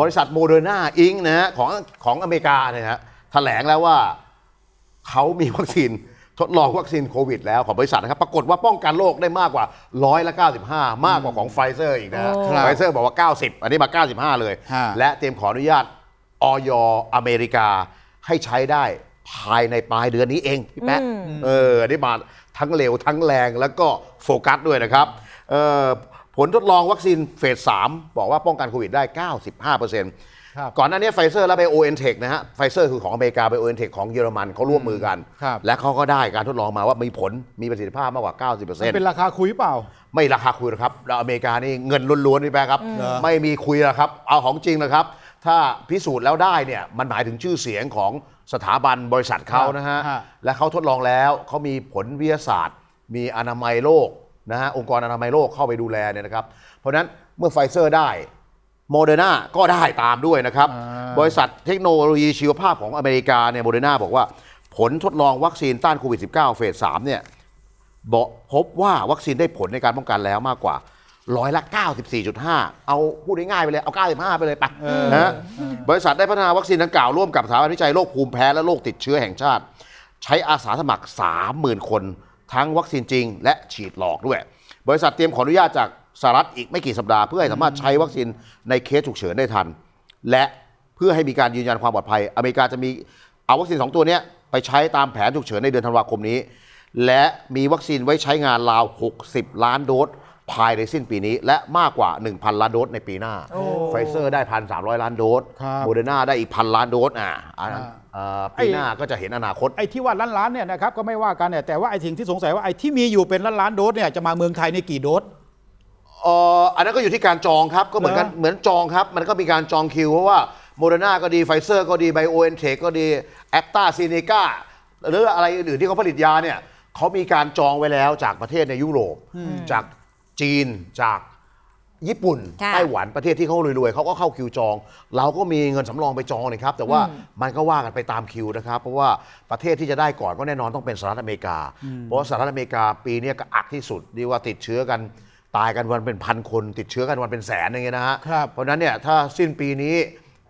บริษัทโมเดอร์นาอิงนะฮะของของอเมริกาเนี่ยนะแถลงแล้วว่าเขามีวัคซีนทดลองวัคซีนโควิดแล้วของบริษัทนะครับ ปรากฏว่าป้องกันโรคได้มากกว่าร้อยละ95 มากกว่าของไฟเซอร์อีกนะไฟเซอร์ บอกว่า 90 อันนี้มา 95 เลย และเตรียมขออนุญาตออยอเมริกา ให้ใช้ได้ภายในปลายเดือนนี้เองพี่แป๊ะเออนี่มาทั้งเร็วทั้งแรงแล้วก็โฟกัสด้วยนะครับเออผลทดลองวัคซีนเฟสสามบอกว่าป้องกันโควิดได้ 95 ก่อนหน้านี้ไฟเซอร์และไบโอเอ็นเทคนะฮะ ไฟเซอร์คือของอเมริกาไบโอเอ็นเทคของเยอรมันเขาร่วมมือกัน และเขาก็ได้การทดลองมาว่ามีผลมีประสิทธิภาพมากกว่า 90%เป็นราคาคุยเปล่าไม่ราคาคุยหรอกครับเราอเมริกานี่เงินล้วนๆนี่แปลครับไม่มีคุยหรอกครับ เอาของจริงนะครับถ้าพิสูจน์แล้วได้เนี่ยมันหมายถึงชื่อเสียงของสถาบันบริษัทเขานะฮะและเขาทดลองแล้วเขามีผลวิทยาศาสตร์ มีอนามัยโลกนะฮะองค์กรอนามัยโลกเข้าไปดูแลเนี่ยนะครับ เพราะนั้นเมื่อไฟเซอร์ได้โมเดอร์นาก็ได้ตามด้วยนะครับ บริษัทเทคโนโลยีชีวภาพของอเมริกาเนี่ยโมเดอร์นาบอกว่า ผลทดลองวัคซีนต้านโควิด -19 เฟส3เนี่ยบอกพบว่าวัคซีนได้ผลในการป้องกันแล้วมากกว่าร้อยละ94.5 เอาพูดง่ายๆไปเลยเอา 95 ไปเลยปะนะบริษัทได้พัฒนาวัคซีนดังกล่าวร่วมกับสถาบันวิจัยโรคภูมิแพ้และโรคติดเชื้อแห่งชาติ ใช้อาสาสมัคร 30,000 คนทั้งวัคซีนจริงและฉีดหลอกด้วย บริษัทเตรียมขออนุญาตจากสหรัฐอีกไม่กี่สัปดาห์เพื่อให้สามารถใช้วัคซีนในเคสฉุกเฉินได้ทัน และเพื่อให้มีการยืนยันความปลอดภัย อเมริกาจะมีเอาวัคซีน2 ตัวนี้ไปใช้ตามแผนฉุกเฉินในเดือนธันวาคมนี้ และมีวัคซีนไว้ใช้งานราว 60 ล้านโดสภายในสิ้นปีนี้และมากกว่า 1,000 ล้านโดสในปีหน้าไฟเซอร์ได้ 1,300 ล้านโดสโมเดอร์นาได้อีกพันล้านโดสอ่าปีหน้าก็จะเห็นอนาคตไอ้ที่ว่าล้านล้านเนี่ยนะครับก็ไม่ว่ากันเนี่ยแต่ว่าไอ้สิ่งที่สงสัยว่าไอ้ที่มีอยู่เป็นล้านล้านโดสเนี่ยจะมาเมืองไทยในกี่โดสอันนั้นก็อยู่ที่การจองครับก็เหมือนกันเหมือนจองครับมันก็มีการจองคิว เพราะว่าโมเดอร์นาก็ดีไฟเซอร์ก็ดีไบโอเอ็นเทคก็ดีแอคตาซีเนกาหรืออะไรอื่นๆที่เขาผลิตยาเนี่ย เขามีการจองไว้แล้วจากประเทศในยุโรปจากจีนจากญี่ปุ่นไต้หวันประเทศที่เขารวยๆเขาก็เข้าคิวจอง เราก็มีเงินสำรองไปจองนะครับแต่ว่ามันก็ว่ากันไปตามคิวนะครับ เพราะว่าประเทศที่จะได้ก่อนก็แน่นอนต้องเป็นสหรัฐอเมริกา เพราะสหรัฐอเมริกาปีนี้ก็อักที่สุดดีว่าติดเชื้อกันตายกันวันเป็นพันคนติดเชื้อกันวันเป็นแสนอย่างเงี้ยนะฮะเพราะนั้นเนี่ยถ้าสิ้นปีนี้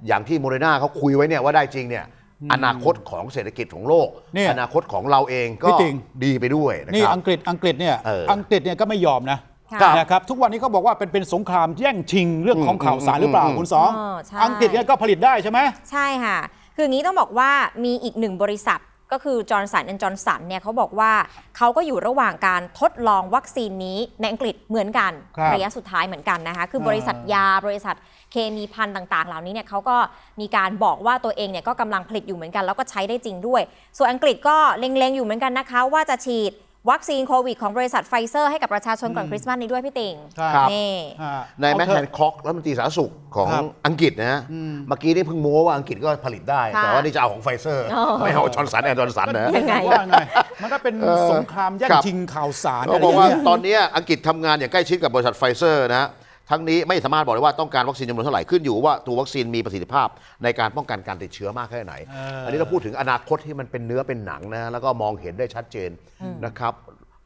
อย่างที่โมเรนาเขาคุยไว้เนี่ยว่าได้จริงเนี่ยอนาคตของเศรษฐกิจของโลกนอนาคตของเราเองก็ดีไปด้วยนะครับนี่อังกฤษอังกฤษเนี่ยอังกฤษเนี่ยก็ไม่ยอมนะ่นะครับทุกวันนี้เขาบอกว่าเป็นเป็นสงครามแย่งชิงเรื่องของข่าวสารหรือเปล่าคุณสองออังกฤษเนี่ยก็ผลิตได้ใช่ไหมใช่ค่ะคืออย่างนี้ต้องบอกว่ามีอีกหนึ่งบริษัทก็คือจอร์นสันแอนจอร์สันเนี่ยเขาบอกว่าเขาก็อยู่ระหว่างการทดลองวัคซีนนี้ในอังกฤษเหมือนกัน ระยะสุดท้ายเหมือนกันนะคะคือบริษัทยาบริษัทเคมีพันต่าง ๆ เหล่านี้เนี่ยเขาก็มีการบอกว่าตัวเองเนี่ยก็กำลังผลิตอยู่เหมือนกันแล้วก็ใช้ได้จริงด้วย ส่วนอังกฤษก็เล็งๆอยู่เหมือนกันนะคะว่าจะฉีดวัคซีนโควิดของบริษัทไฟเซอร์ให้กับประชาชนก่อนคริสต์มาสนี้ด้วยพี่ติ่งใช่นี่นายแมทแฮนคอกรัฐมนตรีสาธารณสุขของอังกฤษนะ เมื่อกี้นี่เพิ่งโม้ว่าอังกฤษก็ผลิตได้ แต่ว่านี่จะเอาของไฟเซอร์ไม่เอาจอร์นสันแอนจอร์นสันนะยังไงมันก็เป็นสงครามแย่งชิงข่าวสารเขาอะไรบอกว่าเงี้ยตอนนี้อังกฤษทำงานอย่างใกล้ชิดกับบริษัทไฟเซอร์นะทั้งนี้ไม่สามารถบอกได้ว่าต้องการวัคซีนจำนวนเท่าไหร่ ขึ้นอยู่ว่าตัววัคซีนมีประสิทธิภาพ ในการป้องกันการติดเชื้อมากแค่ไหน อันนี้เราพูดถึงอนาคตที่มันเป็นเนื้อเป็นหนังนะ แล้วก็มองเห็นได้ชัดเจนนะครับ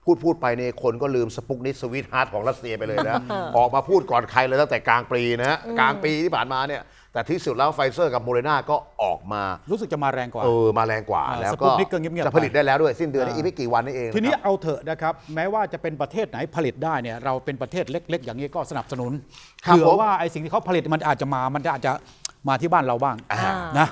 พูดพูดไปในคนก็ลืมสปุกนิสวิตฮาร์ดของรัสเซียไปเลยนะออกมาพูดก่อนใครเลยตั้งแต่กลางปีนะฮะกลางปีที่ผ่านมาเนี่ย แต่ที่สุดแล้วไฟเซอร์กับโมเดอร์นาก็ออกมารู้สึกจะมาแรงกว่าเออมาแรงกว่า แล้วก็กจะผลิตได้แล้วด้วย สิ้นเดือนอีกไม่กี่วันนี่เอง ทีนี้เอาเถอะนะครับ แม้ว่าจะเป็นประเทศไหนผลิตได้เนี่ยเราเป็นประเทศเล็ก ๆ อย่างนี้ก็สนับสนุนเผื่อว่าไอ้สิ่งที่เขาผลิตมันอาจจะมา มันอาจจะมาที่บ้านเราบ้างนะ